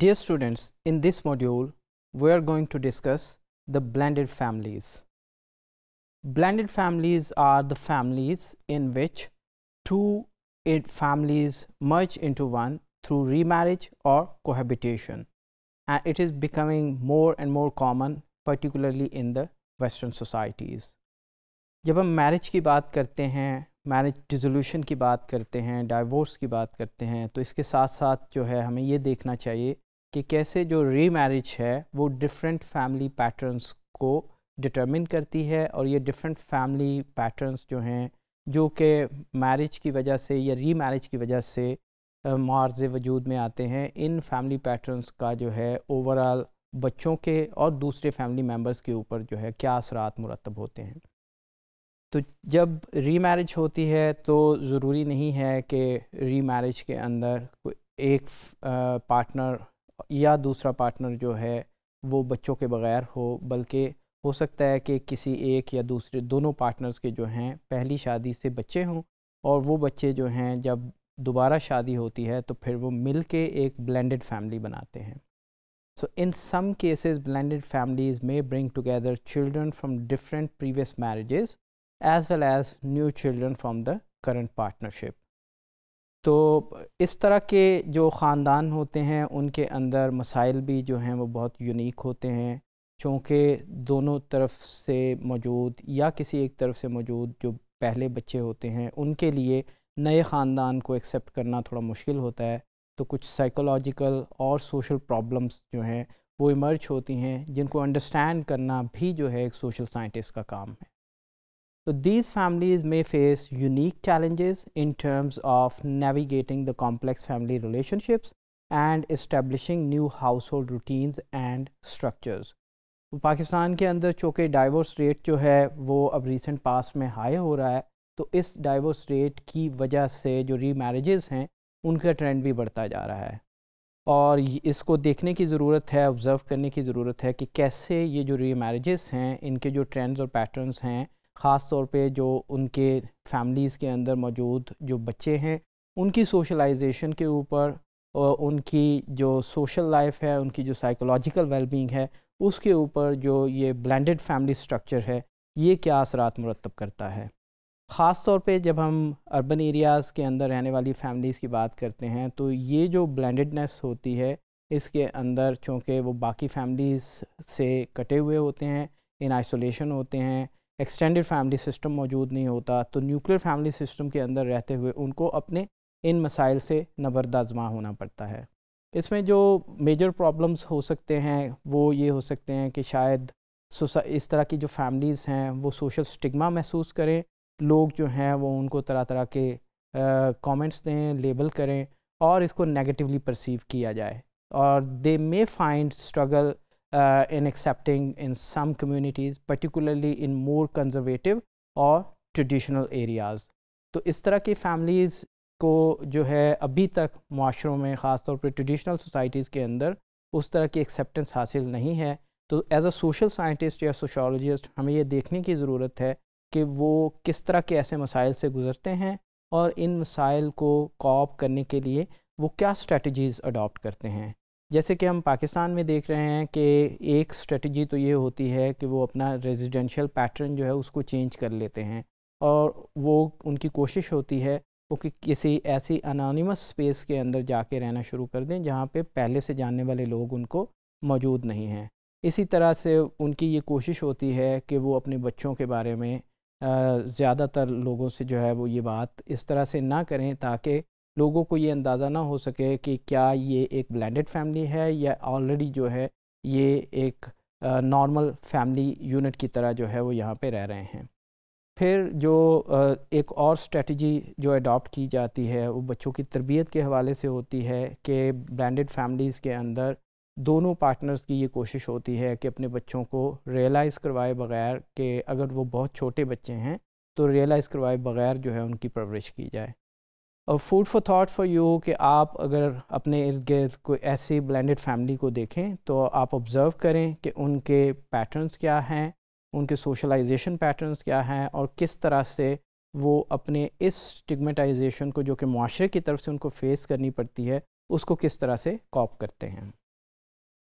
Dear students, in this module, we are going to discuss the blended families. Blended families are the families in which two families merge into one through remarriage or cohabitation. And it is becoming more and more common, particularly in the Western societies. जब हम marriage की बात करते हैं marriage dissolution की बात करते हैं डाइवोर्स की बात करते हैं तो इसके साथ साथ जो है हमें ये देखना चाहिए कि कैसे जो री मैरिज है वो डिफरेंट फैमिली पैटर्न्स को डिटरमिन करती है और ये डिफरेंट फैमिली पैटर्न्स जो हैं जो कि मैरिज की वजह से या री मैरिज की वजह से मुआवजे वजूद में आते हैं इन फैमिली पैटर्न्स का जो है ओवरऑल बच्चों के और दूसरे फैमिली मेम्बर्स के ऊपर जो है क्या असरात मुरतब होते हैं तो जब री मैरिज होती है तो ज़रूरी नहीं है कि री मैरिज के अंदर एक पार्टनर या दूसरा पार्टनर जो है वो बच्चों के बग़ैर हो बल्कि हो सकता है कि किसी एक या दूसरे दोनों पार्टनर्स के जो हैं पहली शादी से बच्चे हों और वो बच्चे जो हैं जब दोबारा शादी होती है तो फिर वो मिल के एक ब्लेंडेड फैमिली बनाते हैं so in some cases blended families में bring together children from different previous marriages as well as new children from the current partnership तो इस तरह के जो ख़ानदान होते हैं उनके अंदर मसाइल भी जो हैं वो बहुत यूनिक होते हैं चूँकि दोनों तरफ से मौजूद या किसी एक तरफ से मौजूद जो पहले बच्चे होते हैं उनके लिए नए ख़ानदान को एक्सेप्ट करना थोड़ा मुश्किल होता है तो कुछ साइकोलॉजिकल और सोशल प्रॉब्लम्स जो हैं वो इमर्ज होती हैं जिनको अंडरस्टैंड करना भी जो है एक सोशल साइंटिस्ट का काम है So these families may face unique challenges in terms of navigating the complex family relationships and establishing new household and and structures तो पाकिस्तान के अंदर चूँकि डाइवोर्स रेट जो है वो अब रीसेंट पास में हाई हो रहा है तो इस डाइवोर्स रेट की वजह से जो री मैरिज़ हैं उनका ट्रेंड भी बढ़ता जा रहा है और इसको देखने की ज़रूरत है ऑब्ज़र्व करने की ज़रूरत है कि कैसे ये जो री मैरिज़ हैं इनके जो ट्रेंड्स और पैटर्न्स हैं ख़ास तौर पे जो उनके फैमिलीज़ के अंदर मौजूद जो बच्चे हैं उनकी सोशलाइजेशन के ऊपर उनकी जो सोशल लाइफ है उनकी जो साइकोलॉजिकल वेलबींग है उसके ऊपर जो ये ब्लेंडेड फैमिली स्ट्रक्चर है ये क्या असरात मुरतब करता है ख़ास तौर पे जब हम अर्बन एरियाज़ के अंदर रहने वाली फैमिलीज़ की बात करते हैं तो ये जो ब्लेंडेडनेस होती है इसके अंदर चूँकि वो बाकी फैमिलीज़ से कटे हुए होते हैं इन आइसोलेशन होते हैं एक्सटेंडेड फैमिली सिस्टम मौजूद नहीं होता तो न्यूक्लियर फैमिली सिस्टम के अंदर रहते हुए उनको अपने इन मसाइल से नबरदाजमा होना पड़ता है इसमें जो मेजर प्रॉब्लम्स हो सकते हैं वो ये हो सकते हैं कि शायद इस तरह की जो फैमिलीज़ हैं वो सोशल स्टिग्मा महसूस करें लोग जो हैं वो उनको तरह तरह के कमेंट्स दें लेबल करें और इसको नेगेटिवली परसीव किया जाए और they may find struggle uh, in accepting in some communities, particularly in more conservative और ट्रेडिशनल एरियाज़ तो इस तरह की फैमिलीज़ को जो है अभी तक माशरों में ख़ास तौर पर ट्रेडिशनल सोसाइटीज़ के अंदर उस तरह की एक्सेप्टेंस हासिल नहीं है तो एज अ सोशल साइंटिस्ट या सोशोलॉजिस्ट हमें ये देखने की ज़रूरत है कि वो किस तरह के ऐसे मसाइल से गुज़रते हैं और इन मसाइल को कॉप करने के लिए वो क्या स्ट्रेटजीज़ अडॉप्ट करते हैं जैसे कि हम पाकिस्तान में देख रहे हैं कि एक स्ट्रेटजी तो ये होती है कि वो अपना रेजिडेंशियल पैटर्न जो है उसको चेंज कर लेते हैं और वो उनकी कोशिश होती है वो कि किसी ऐसी अनानिमस स्पेस के अंदर जाके रहना शुरू कर दें जहाँ पे पहले से जानने वाले लोग उनको मौजूद नहीं हैं इसी तरह से उनकी ये कोशिश होती है कि वो अपने बच्चों के बारे में ज़्यादातर लोगों से जो है वो ये बात इस तरह से ना करें ताकि लोगों को ये अंदाज़ा ना हो सके कि क्या ये एक ब्लेंडेड फैमिली है या ऑलरेडी जो है ये एक नॉर्मल फैमिली यूनिट की तरह जो है वो यहाँ पे रह रहे हैं फिर जो एक और स्ट्रेटजी जो अडॉप्ट की जाती है वो बच्चों की तरबियत के हवाले से होती है कि ब्रांडेड फैमिलीज़ के अंदर दोनों पार्टनर्स की ये कोशिश होती है कि अपने बच्चों को रियलाइज़ करवाए बगैर कि अगर वो बहुत छोटे बच्चे हैं तो रियलाइज़ करवाए बगैर जो है उनकी परवरिश की जाए और food for thought for you कि आप अगर अपने इर्द गिर्द कोई ऐसी ब्लेंडेड फैमिली को देखें तो आप ऑब्ज़र्व करें कि उनके पैटर्न्स क्या हैं उनके सोशलाइजेशन पैटर्न्स क्या हैं और किस तरह से वो अपने इस स्टिगमेटाइजेशन को जो कि माशरे की तरफ से उनको फेस करनी पड़ती है उसको किस तरह से कॉप करते हैं